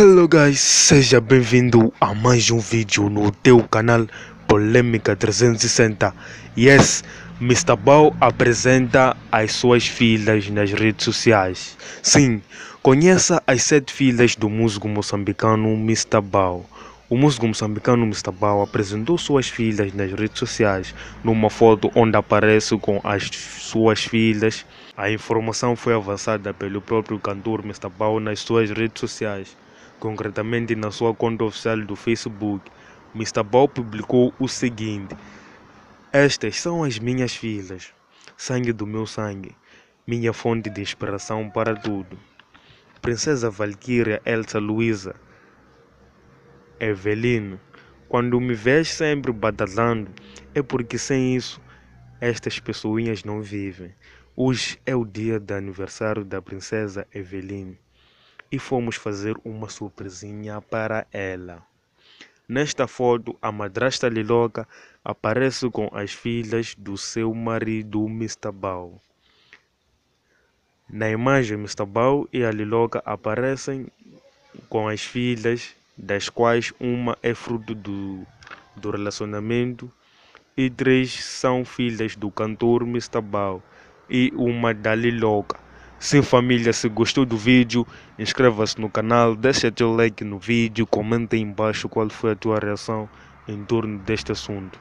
Hello guys, seja bem-vindo a mais um vídeo no teu canal Polêmica 360 Yes, Mr. Bao apresenta as suas filhas nas redes sociais Sim, conheça as sete filhas do músico moçambicano Mr. Bao o músico moçambicano Mr. Bao apresentou suas filhas nas redes sociais numa foto onde aparece com as suas filhas. A informação foi avançada pelo próprio cantor Mr. Bao nas suas redes sociais. Concretamente, na sua conta oficial do Facebook, Mr. Ball publicou o seguinte: Estas são as minhas filhas, sangue do meu sangue, minha fonte de inspiração para tudo. Princesa Valkyria Elsa Luísa Evelino, quando me vês sempre badalando, é porque sem isso estas pessoinhas não vivem. Hoje é o dia do aniversário da princesa Evelino e fomos fazer uma surpresinha para ela. Nesta foto, a madrasta Liloca aparece com as filhas do seu marido, Mr. Bao. Na imagem, Mr. Bao e a Liloca aparecem com as filhas, das quais uma é fruto do, do relacionamento e três são filhas do cantor Mr. Bao e uma da Liloca. Sim família, se gostou do vídeo, inscreva-se no canal, deixa teu like no vídeo, comenta aí embaixo qual foi a tua reação em torno deste assunto.